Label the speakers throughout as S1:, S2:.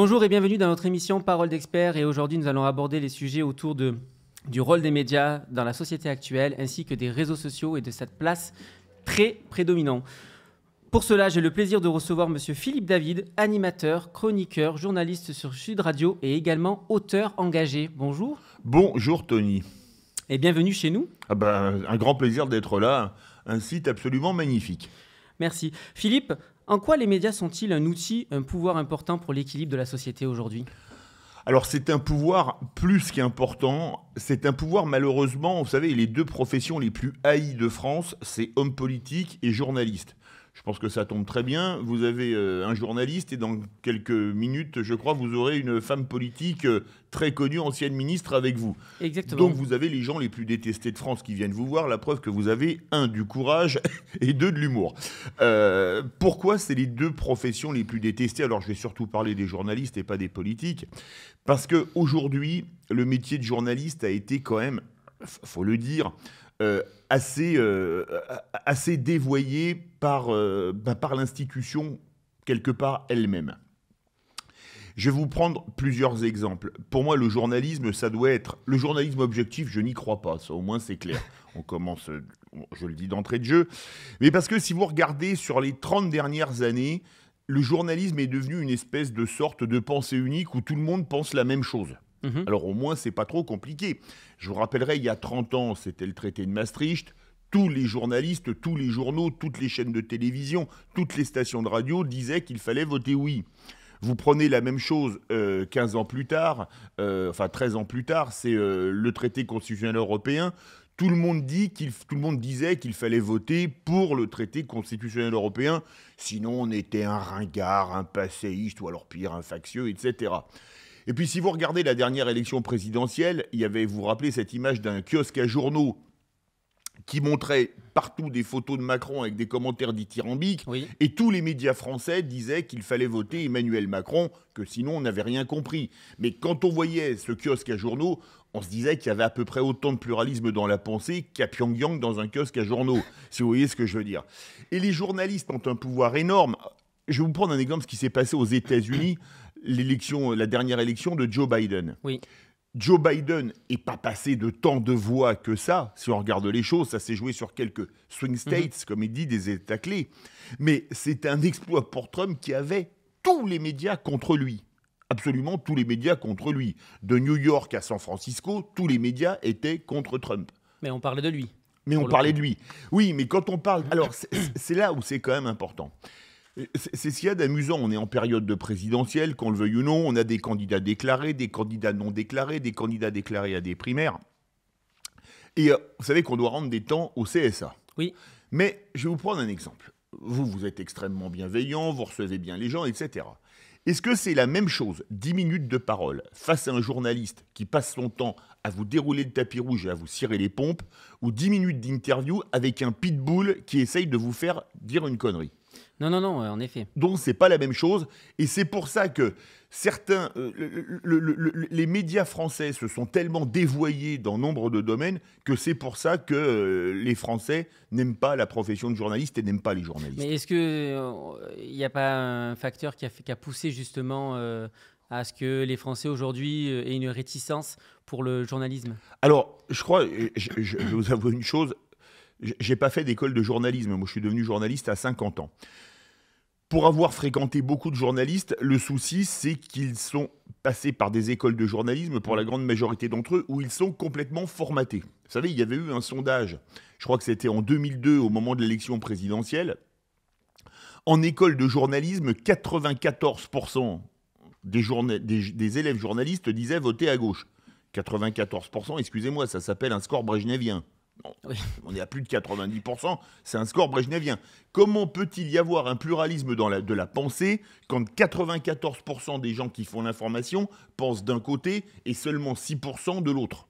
S1: Bonjour et bienvenue dans notre émission Parole d'experts et aujourd'hui nous allons aborder les sujets autour de, du rôle des médias dans la société actuelle ainsi que des réseaux sociaux et de cette place très prédominante. Pour cela, j'ai le plaisir de recevoir Monsieur Philippe David, animateur, chroniqueur, journaliste sur Sud Radio
S2: et également auteur engagé. Bonjour. Bonjour Tony. Et bienvenue chez nous. Ah ben, un grand plaisir d'être là. Un site absolument magnifique. Merci.
S1: Philippe, en quoi les médias sont-ils un outil, un pouvoir important pour l'équilibre de la société aujourd'hui
S2: alors c'est un pouvoir plus qu'important, c'est un pouvoir malheureusement, vous savez, les deux professions les plus haïes de France, c'est homme politique et journaliste. Je pense que ça tombe très bien. Vous avez euh, un journaliste et dans quelques minutes, je crois, vous aurez une femme politique euh, très connue, ancienne ministre, avec vous. Donc vous avez les gens les plus détestés de France qui viennent vous voir, la preuve que vous avez, un, du courage et deux, de l'humour. Euh, pourquoi c'est les deux professions les plus détestées Alors je vais surtout parler des journalistes et pas des politiques. Parce qu'aujourd'hui, le métier de journaliste a été quand même, faut le dire, euh, assez, euh, assez dévoyée par, euh, bah, par l'institution quelque part elle-même. Je vais vous prendre plusieurs exemples. Pour moi, le journalisme, ça doit être... Le journalisme objectif, je n'y crois pas, ça au moins c'est clair. On commence, je le dis d'entrée de jeu. Mais parce que si vous regardez sur les 30 dernières années, le journalisme est devenu une espèce de sorte de pensée unique où tout le monde pense la même chose. Mhm. Alors au moins, c'est pas trop compliqué. Je vous rappellerai, il y a 30 ans, c'était le traité de Maastricht. Tous les journalistes, tous les journaux, toutes les chaînes de télévision, toutes les stations de radio disaient qu'il fallait voter oui. Vous prenez la même chose euh, 15 ans plus tard, euh, enfin 13 ans plus tard, c'est euh, le traité constitutionnel européen. Tout le monde, dit qu'il, tout le monde disait qu'il fallait voter pour le traité constitutionnel européen, sinon on était un ringard, un passéiste ou alors pire, un factieux, etc. Et puis si vous regardez la dernière élection présidentielle, il y avait, vous vous rappelez, cette image d'un kiosque à journaux qui montrait partout des photos de Macron avec des commentaires dithyrambiques, et tous les médias français disaient qu'il fallait voter Emmanuel Macron, que sinon on n'avait rien compris. Mais quand on voyait ce kiosque à journaux, on se disait qu'il y avait à peu près autant de pluralisme dans la pensée qu'à Pyongyang dans un kiosque à journaux, si vous voyez ce que je veux dire. Et les journalistes ont un pouvoir énorme. Je vais vous prendre un exemple, de ce qui s'est passé aux États-Unis l'élection, la dernière élection de Joe Biden. Oui. Joe Biden n'est pas passé de tant de voix que ça, si on regarde les choses. Ça s'est joué sur quelques swing mhm. states, comme il dit, des États clés. Mais c'est un exploit pour Trump qui avait tous les médias contre lui. Absolument tous les médias contre lui. De New York à San Francisco, tous les médias étaient contre Trump. Mais on parlait de lui. Mais on parlait de lui. Oui, mais quand on parle. Alors, c'est là où c'est quand même important. C'est ce qu'il y a d'amusant. On est en période de présidentielle, qu'on le veuille ou non. On a des candidats déclarés, des candidats non déclarés, des candidats déclarés à des primaires. Et euh, vous savez qu'on doit rendre des temps au CSA. Oui. Mais je vais vous prendre un exemple. Vous, vous êtes extrêmement bienveillant, vous recevez bien les gens, etc. Est-ce que c'est la même chose, 10 minutes de parole, face à un journaliste qui passe son temps à vous dérouler le tapis rouge et à vous cirer les pompes, ou 10 minutes d'interview avec un pitbull qui essaye de vous faire dire une connerie non, non, non, euh, en effet. Donc c'est pas la même chose, et c'est pour ça que certains, euh, les médias français se sont tellement dévoyés dans nombre de domaines que c'est pour ça que euh, les Français n'aiment pas la profession de journaliste et n'aiment pas les journalistes.
S1: Mais est-ce que il n'y a pas un facteur qui a, poussé justement à ce que les Français aujourd'hui aient une réticence pour le journalisme
S2: Alors, je crois, je, vais vous avoue une chose, j'ai pas fait d'école de journalisme. Moi, je suis devenu journaliste à 50 ans. Pour avoir fréquenté beaucoup de journalistes, le souci, c'est qu'ils sont passés par des écoles de journalisme, pour la grande majorité d'entre eux, où ils sont complètement formatés. Vous savez, il y avait eu un sondage, je crois que c'était en 2002, au moment de l'élection présidentielle. En école de journalisme, 94% des, des, élèves journalistes disaient voter à gauche. 94%, excusez-moi, ça s'appelle un score brejnevien. On est à plus de 90%, c'est un score brejnevien. Comment peut-il y avoir un pluralisme dans de la pensée quand 94% des gens qui font l'information pensent d'un côté et seulement 6% de l'autre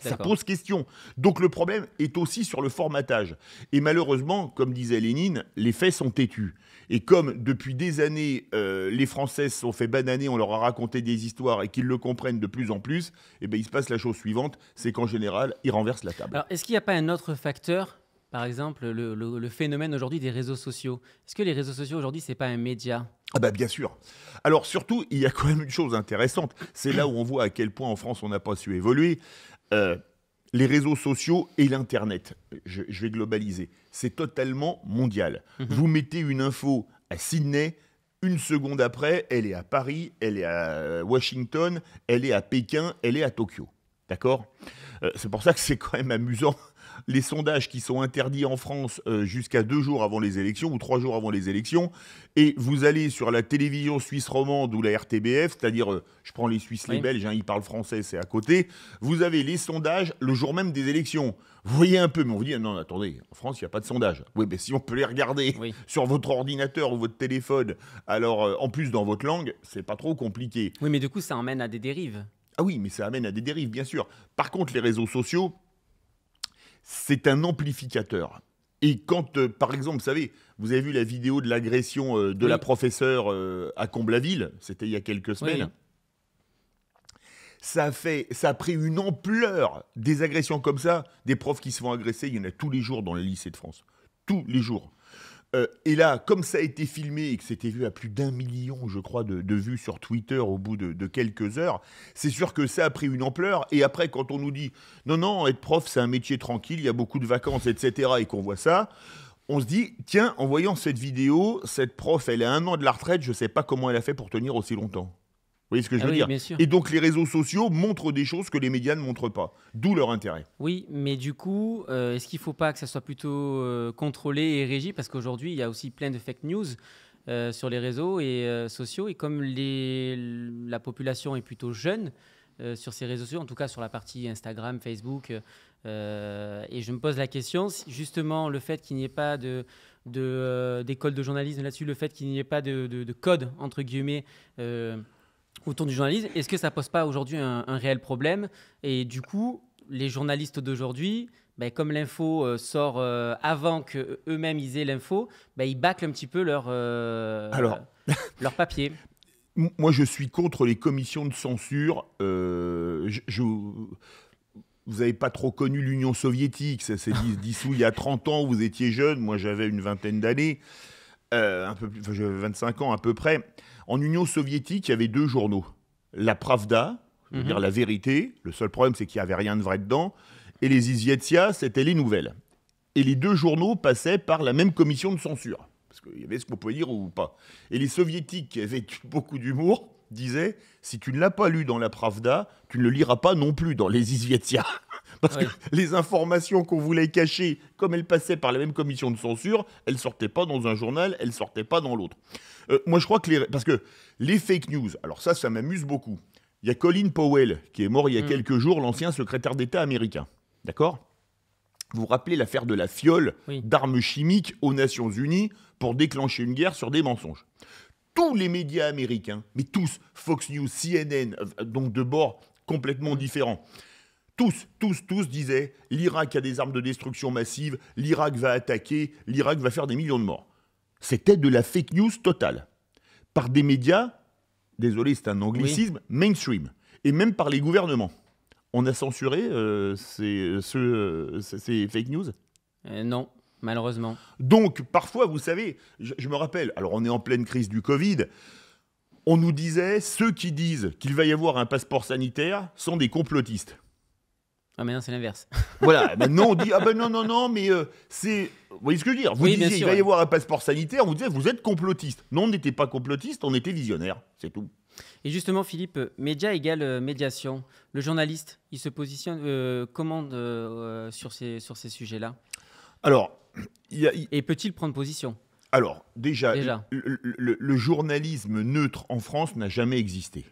S2: ça pose question. Donc le problème est aussi sur le formatage. Et malheureusement, comme disait Lénine, les faits sont têtus. Et comme depuis des années, euh, les Français se sont fait bananer, on leur a raconté des histoires et qu'ils le comprennent de plus en plus, eh ben, il se passe la chose suivante, c'est qu'en général, ils renversent la table.
S1: Alors est-ce qu'il n'y a pas un autre facteur par exemple, le, phénomène aujourd'hui des réseaux sociaux. Est-ce que les réseaux sociaux aujourd'hui, c'est pas un média
S2: ah bah bien sûr. Alors surtout, il y a quand même une chose intéressante. C'est là où on voit à quel point en France on n'a pas su évoluer. Euh, les réseaux sociaux et l'Internet, je, vais globaliser, c'est totalement mondial. Mhm. Vous mettez une info à Sydney, une seconde après, elle est à Paris, elle est à Washington, elle est à Pékin, elle est à Tokyo. D'accord euh, C'est pour ça que c'est quand même amusant les sondages qui sont interdits en France euh, jusqu'à deux jours avant les élections ou trois jours avant les élections, et vous allez sur la télévision suisse romande ou la RTBF, c'est-à-dire, euh, je prends les Suisses, les Belges, hein, ils parlent français, c'est à côté, vous avez les sondages le jour même des élections. Vous voyez un peu, mais on vous dit, non, attendez, en France, il n'y a pas de sondage. Oui, mais si on peut les regarder sur votre ordinateur ou votre téléphone, alors euh, en plus dans votre langue, c'est pas trop compliqué. Oui, mais du coup, ça emmène à des dérives. Ah oui, mais ça amène à des dérives, bien sûr. Par contre, les réseaux sociaux, c'est un amplificateur. Et quand, euh, par exemple, vous savez, vous avez vu la vidéo de l'agression euh, de la professeure euh, à Comblaville, c'était il y a quelques semaines. Ça, fait, ça a pris une ampleur des agressions comme ça, des profs qui se font agresser, il y en a tous les jours dans les lycées de France. Tous les jours. Euh, et là, comme ça a été filmé et que c'était vu à plus d'un million, je crois, de, vues sur Twitter au bout de, de quelques heures, c'est sûr que ça a pris une ampleur. Et après, quand on nous dit non, non, être prof, c'est un métier tranquille, il y a beaucoup de vacances, etc., et qu'on voit ça, on se dit tiens, en voyant cette vidéo, cette prof, elle a un an de la retraite, je ne sais pas comment elle a fait pour tenir aussi longtemps voyez ce que je ah veux dire Et donc les réseaux sociaux montrent des choses que les médias ne montrent pas, d'où leur intérêt.
S1: Oui, mais du coup, euh, est-ce qu'il ne faut pas que ça soit plutôt euh, contrôlé et régi Parce qu'aujourd'hui, il y a aussi plein de fake news. Euh, sur les réseaux et, sociaux et comme les, la population est plutôt jeune sur ces réseaux sociaux, en tout cas sur la partie Instagram, Facebook, et je me pose la question, justement, le fait qu'il n'y ait pas de d'école de, de, journalisme là-dessus, le fait qu'il n'y ait pas de, de, code, entre guillemets, autour du journalisme. Est-ce que ça pose pas aujourd'hui un, réel problème Et du coup, les journalistes d'aujourd'hui, ben, comme l'info euh, sort euh, avant que eux-mêmes ils aient l'info, ben, ils bâclent un petit peu leur euh, leur papier.
S2: Moi, je suis contre les commissions de censure. je, vous n'avez pas trop connu l'Union soviétique, ça s'est dissous il y a 30 ans, vous étiez jeune, moi j'avais une vingtaine d'années, j'avais un peu plus, 25 ans à peu près. En Union soviétique, il y avait deux journaux. La Pravda, cest à mhm. dire la vérité, le seul problème c'est qu'il n'y avait rien de vrai dedans, et les Izietia, c'était les nouvelles. Et les deux journaux passaient par la même commission de censure. Parce qu'il y avait ce qu'on pouvait dire ou pas. Et les soviétiques, qui avaient beaucoup d'humour, disaient, si tu ne l'as pas lu dans la Pravda, tu ne le liras pas non plus dans les Izvietia. Parce que les informations qu'on voulait cacher, comme elles passaient par la même commission de censure, elles sortaient pas dans un journal, elles sortaient pas dans l'autre. Euh, moi, je crois que les... Parce que les fake news, alors ça, ça m'amuse beaucoup. Il y a Colin Powell, qui est mort il y a mm. quelques jours, l'ancien secrétaire d'État américain. D'accord Vous vous rappelez l'affaire de la fiole d'armes chimiques aux Nations Unies pour déclencher une guerre sur des mensonges tous les médias américains, mais tous, Fox News, CNN, euh, donc de bord complètement différents, tous, tous, tous disaient l'Irak a des armes de destruction massive, l'Irak va attaquer, l'Irak va faire des millions de morts. C'était de la fake news totale. Par des médias, désolé, c'est un anglicisme, mainstream. Et même par les gouvernements. On a censuré euh, euh, ces, fake news euh, Non, malheureusement. Donc, parfois, vous savez, je me rappelle, alors on est en pleine crise du Covid on nous disait ceux qui disent qu'il va y avoir un passeport sanitaire sont des complotistes. Ah, c'est l'inverse. voilà, maintenant on dit Ah ben non, non, non, mais euh, c'est. Vous voyez ce que je veux dire Vous disiez Il va y avoir un passeport sanitaire, on vous disait Vous êtes complotiste. Non, on n'était pas complotiste, on était visionnaire, c'est tout.
S1: Et justement, Philippe, média égale euh, médiation. Le journaliste, il se positionne euh, commande comment sur ces, sur ces sujets-là
S2: Alors. Y a, Et peut-il prendre position alors, déjà, Le, le journalisme neutre en France n'a jamais existé.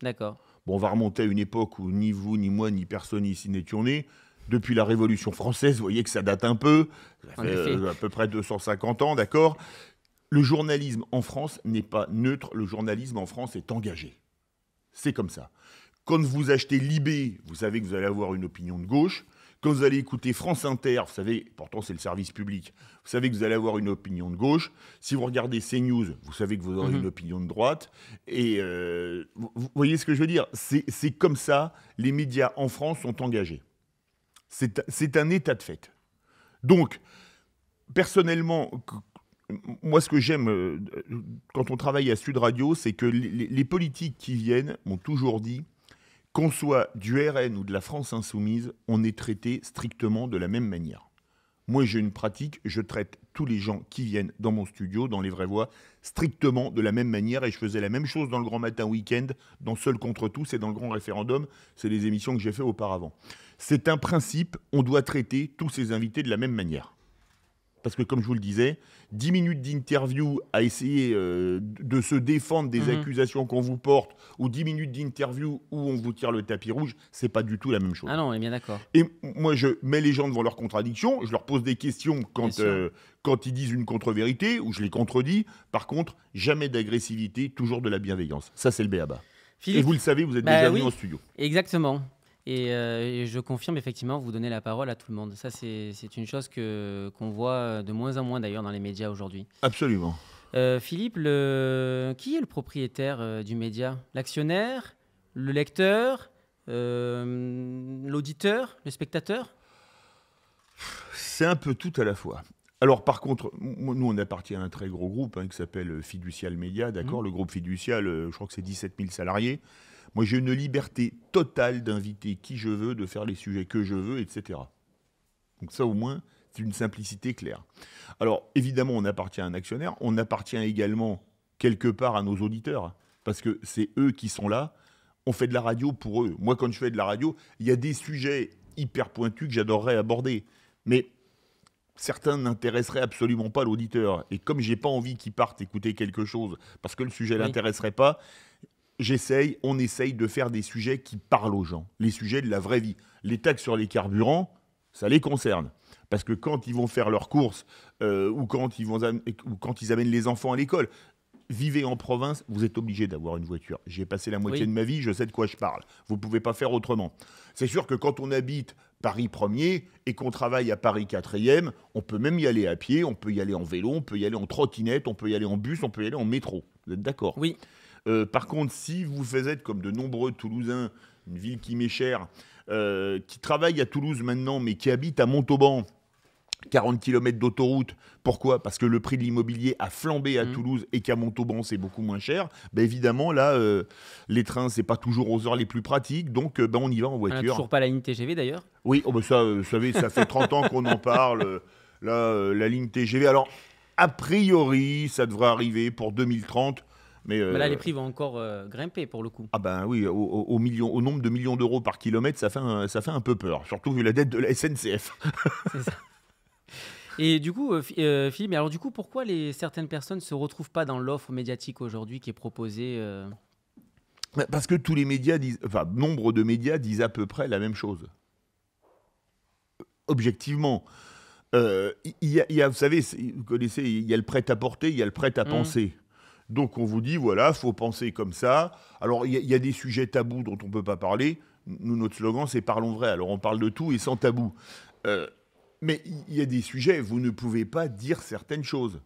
S2: D'accord. Bon, on va remonter à une époque où ni vous, ni moi, ni personne ici n'étions nés. Depuis la Révolution française, vous voyez que ça date un peu, ça euh, à peu près 250 ans, d'accord Le journalisme en France n'est pas neutre, le journalisme en France est engagé. C'est comme ça. Quand vous achetez Libé, vous savez que vous allez avoir une opinion de gauche. Quand vous allez écouter France Inter, vous savez, pourtant c'est le service public, vous savez que vous allez avoir une opinion de gauche. Si vous regardez CNews, vous savez que vous aurez mhm. une opinion de droite. Et euh, vous voyez ce que je veux dire C'est comme ça, les médias en France sont engagés. C'est un état de fait. Donc, personnellement, moi, ce que j'aime euh, quand on travaille à Sud Radio, c'est que les, les, politiques qui viennent m'ont toujours dit qu'on soit du RN ou de la France insoumise, on est traité strictement de la même manière. Moi, j'ai une pratique, je traite tous les gens qui viennent dans mon studio, dans les vraies voix, strictement de la même manière. Et je faisais la même chose dans le Grand Matin Week-end, dans Seul contre tous et dans le Grand Référendum. C'est les émissions que j'ai fait auparavant. C'est un principe, on doit traiter tous ces invités de la même manière parce que comme je vous le disais, 10 minutes d'interview à essayer euh, de se défendre des mhm. accusations qu'on vous porte, ou 10 minutes d'interview où on vous tire le tapis rouge, c'est pas du tout la même chose. Ah non, on est bien d'accord. Et moi, je mets les gens devant leurs contradictions, je leur pose des questions quand, euh, quand ils disent une contre-vérité, ou je les contredis. Par contre, jamais d'agressivité, toujours de la bienveillance. Ça, c'est le à Philippe, Et vous le savez, vous êtes bah déjà venu en studio.
S1: Exactement. Euh, et, je confirme effectivement, vous donnez la parole à tout le monde. Ça, c'est une chose que qu'on voit euh, de moins en moins d'ailleurs dans les médias aujourd'hui. Absolument. Euh, Philippe, qui est le propriétaire du média L'actionnaire Le lecteur L'auditeur Le spectateur
S2: C'est un peu tout à la fois. Alors par contre, nous on appartient à un très gros groupe hein, qui s'appelle Fiducial Media, d'accord mmh. Le groupe Fiducial, je crois que c'est 17 000 salariés. Moi, j'ai une liberté totale d'inviter qui je veux, de faire les sujets que je veux, etc. Donc ça, au moins, c'est une simplicité claire. Alors, évidemment, on appartient à un actionnaire, on appartient également quelque part à nos auditeurs, parce que c'est eux qui sont là. On fait de la radio pour eux. Moi, quand je fais de la radio, il y a des sujets hyper pointus que j'adorerais aborder. Mais certains n'intéresseraient absolument pas l'auditeur. Et comme je n'ai pas envie qu'ils partent écouter quelque chose parce que le sujet ne l'intéresserait pas, j'essaye, on essaye de faire des sujets qui parlent aux gens, les sujets de la vraie vie. Les taxes sur les carburants, ça les concerne. Parce que quand ils vont faire leurs courses euh, ou, quand ils vont quand ils amènent les enfants à l'école, vivez en province, vous êtes obligé d'avoir une voiture. J'ai passé la moitié de ma vie, je sais de quoi je parle. Vous ne pouvez pas faire autrement. C'est sûr que quand on habite Paris 1er et qu'on travaille à Paris 4e, on peut même y aller à pied, on peut y aller en vélo, on peut y aller en trottinette, on peut y aller en bus, on peut y aller en métro. Vous êtes d'accord Oui. Euh, par contre, si vous faites comme de nombreux Toulousains, une ville qui m'est chère, euh, qui travaille à Toulouse maintenant, mais qui habite à Montauban, 40 km d'autoroute. Pourquoi Parce que le prix de l'immobilier a flambé à mmh. Toulouse et qu'à Montauban, c'est beaucoup moins cher. Ben évidemment, là, euh, les trains, ce n'est pas toujours aux heures les plus pratiques. Donc, ben, on y va en voiture. On toujours
S1: pas la ligne TGV d'ailleurs
S2: Oui, oh, ben, ça, vous savez, ça fait 30 ans qu'on en parle. la ligne TGV. Alors, a priori, ça devrait arriver pour 2030. Mais, bah là, les euh,
S1: prix vont encore euh, grimper pour le coup.
S2: Ah ben oui, au, nombre de millions d'euros par kilomètre, ça fait, un, ça fait un peu peur, surtout vu la dette de la SNCF.
S1: Et du coup, euh, Philippe, alors du coup, pourquoi certaines personnes ne se retrouvent pas dans l'offre médiatique aujourd'hui qui est proposée
S2: bah, Parce que tous les médias disent, enfin, nombre de médias disent à peu près la même chose. Objectivement. Il y, a, vous savez, vous connaissez, il y a le prêt à porter, il y a le prêt à mmh. penser. Donc on vous dit, voilà, faut penser comme ça. Alors il y, a des sujets tabous dont on ne peut pas parler. Nous, notre slogan, c'est parlons vrai. Alors on parle de tout et sans tabou. Euh, mais il y a des sujets, vous ne pouvez pas dire certaines choses.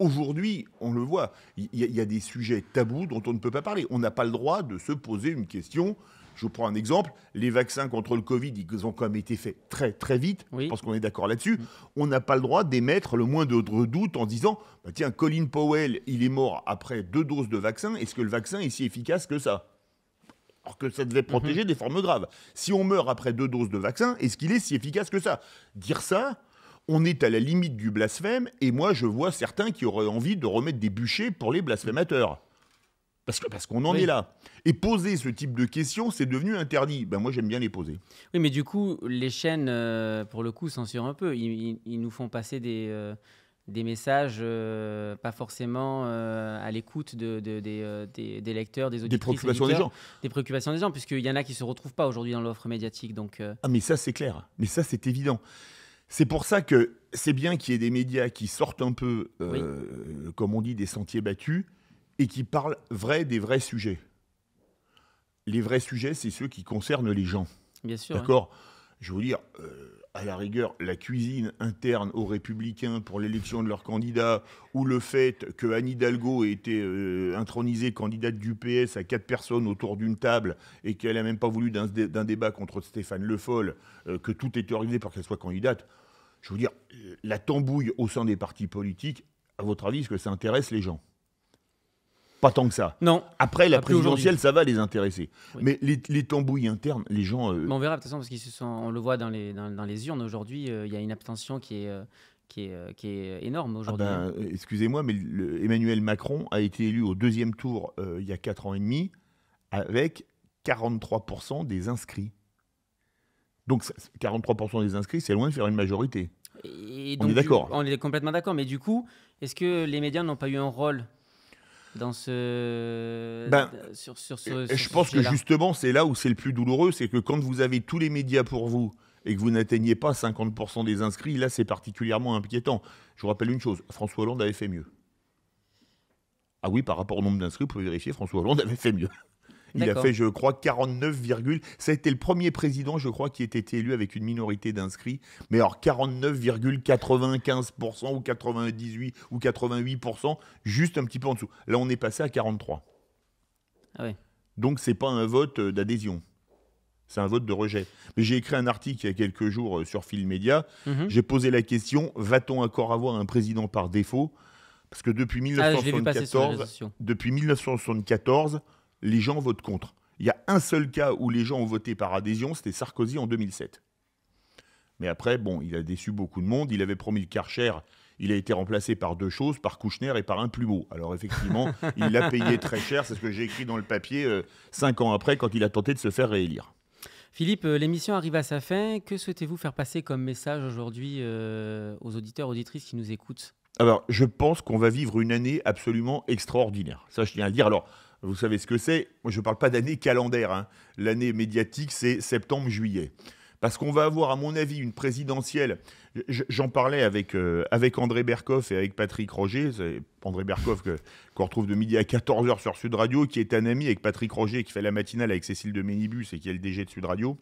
S2: Aujourd'hui, on le voit, il y, a des sujets tabous dont on ne peut pas parler. On n'a pas le droit de se poser une question je vous prends un exemple. Les vaccins contre le Covid, ils ont quand même été faits très, très vite. Parce qu'on est d'accord là-dessus. Mm. On n'a pas le droit d'émettre le moins doute en disant bah tiens, Colin Powell, il est mort après deux doses de vaccin. Est-ce que le vaccin est si efficace que ça alors que ça devait protéger mm-hmm. des formes graves. Si on meurt après deux doses de vaccin, est-ce qu'il est si efficace que ça Dire ça, on est à la limite du blasphème, et moi je vois certains qui auraient envie de remettre des bûchers pour les blasphémateurs. Parce qu'on parce en est là. Et poser ce type de questions, c'est devenu interdit. Ben moi, j'aime bien les poser.
S1: Oui, mais du coup, les chaînes, euh, pour le coup, censurent un peu. Ils, nous font passer des, euh, des messages euh, pas forcément à l'écoute de, des, des, lecteurs, des auditeurs. Des préoccupations des, gens. Des préoccupations des gens, puisqu'il y en a qui ne se retrouvent pas aujourd'hui dans l'offre médiatique. Donc,
S2: Ah, mais ça, c'est clair. Mais ça, c'est évident. C'est pour ça que c'est bien qu'il y ait des médias qui sortent un peu, comme on dit, des sentiers battus et qui parle vrai des vrais sujets. Les vrais sujets, c'est ceux qui concernent les gens. Bien sûr. D'accord Je veux dire, euh, à la rigueur, la cuisine interne aux Républicains pour l'élection de leur candidat, ou le fait que Anne Hidalgo ait été euh, intronisée candidate du PS à quatre personnes autour d'une table et qu'elle n'a même pas voulu d'un débat contre Stéphane Le Foll, euh, que tout est organisé pour qu'elle soit candidate. Je veux dire, la tambouille au sein des partis politiques, à votre avis, est-ce que ça intéresse les gens pas tant que ça. Non. Après, la présidentielle, ça va les intéresser. Mais les, tambouilles internes, les gens. Euh, on
S1: verra, de toute façon, parce qu'on le voit dans les, dans, les urnes aujourd'hui, euh, il y a une abstention qui est. Euh, qui est, énorme ah aujourd'hui. Ben,
S2: hein. Excusez-moi, mais Emmanuel Macron a été élu au deuxième tour il y a 4 ans et demi avec 43% des inscrits. Donc 43% des inscrits, c'est loin de faire une majorité. on est d'accord.
S1: On est complètement d'accord. Mais du coup, est-ce que les médias n'ont pas eu un rôle dans ce. Ben, je pense que
S2: justement, c'est là où c'est le plus douloureux, c'est que quand vous avez tous les médias pour vous et que vous n'atteignez pas 50% des inscrits, là, c'est particulièrement inquiétant. Je vous rappelle une chose François Hollande avait fait mieux. Ah oui, par rapport au nombre d'inscrits, vous pouvez vérifier, François Hollande avait fait mieux. Il a fait, je crois, 49, ça a été le premier président, je crois, qui a été élu avec une minorité d'inscrits. Mais alors 49,95% ou 98 ou 88%, juste un petit peu en dessous. Là, on est passé à 43. Ah oui. Donc, c'est pas un vote euh, d'adhésion. C'est un vote de rejet. Mais j'ai écrit un article il y a quelques jours euh, sur Fil mhm. J'ai posé la question va-t-on encore avoir un président par défaut Parce que depuis 1974, ah, depuis 1974 les gens votent contre. Il y a un seul cas où les gens ont voté par adhésion, c'était Sarkozy en 2007. Mais après, bon, il a déçu beaucoup de monde. Il avait promis le cher, Il a été remplacé par deux choses, par Kouchner et par un plus beau. Alors effectivement, il l'a payé très cher. C'est ce que j'ai écrit dans le papier euh, cinq ans après, quand il a tenté de se faire réélire.
S1: Philippe, euh, l'émission arrive à sa fin. Que souhaitez-vous faire passer comme message aujourd'hui euh, aux auditeurs, auditrices qui nous écoutent
S2: Alors, je pense qu'on va vivre une année absolument extraordinaire. Ça, je tiens à le dire. Alors, vous savez ce que c'est Je ne parle pas d'année calendaire. Hein. L'année médiatique, c'est septembre-juillet. Parce qu'on va avoir, à mon avis, une présidentielle. J'en parlais avec, euh, avec André Berkoff et avec Patrick Roger. André Berkoff, qu'on retrouve de midi à 14h sur Sud Radio, qui est un ami avec Patrick Roger, qui fait la matinale avec Cécile de Ménibus et qui est le DG de Sud Radio.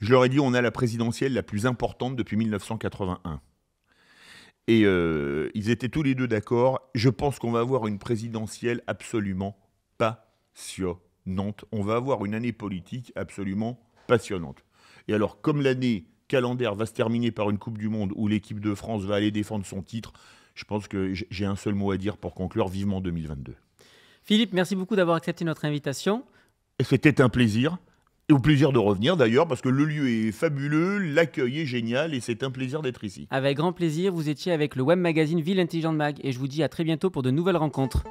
S2: Je leur ai dit on a la présidentielle la plus importante depuis 1981. Et euh, ils étaient tous les deux d'accord. Je pense qu'on va avoir une présidentielle absolument passionnante. On va avoir une année politique absolument passionnante. Et alors, comme l'année calendaire va se terminer par une Coupe du Monde où l'équipe de France va aller défendre son titre, je pense que j'ai un seul mot à dire pour conclure vivement 2022. Philippe, merci beaucoup d'avoir accepté notre invitation. C'était un plaisir. Et au plaisir de revenir d'ailleurs, parce que le lieu est fabuleux, l'accueil est génial et c'est un plaisir d'être ici.
S1: Avec grand plaisir, vous étiez avec le web magazine Ville Intelligente Mag et je vous dis à très bientôt pour de nouvelles rencontres.